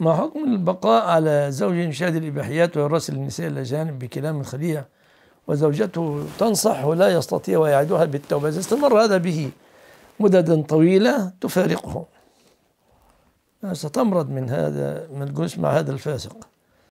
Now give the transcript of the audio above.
ما حكم البقاء على زوج يشاهد الإباحيات ويراسل النساء الأجانب بكلام الخليع وزوجته تنصح ولا يستطيع ويعدها بالتوبة إذا استمر هذا به مددا طويلة تفارقه ستمرض من هذا من الجلوس مع هذا الفاسق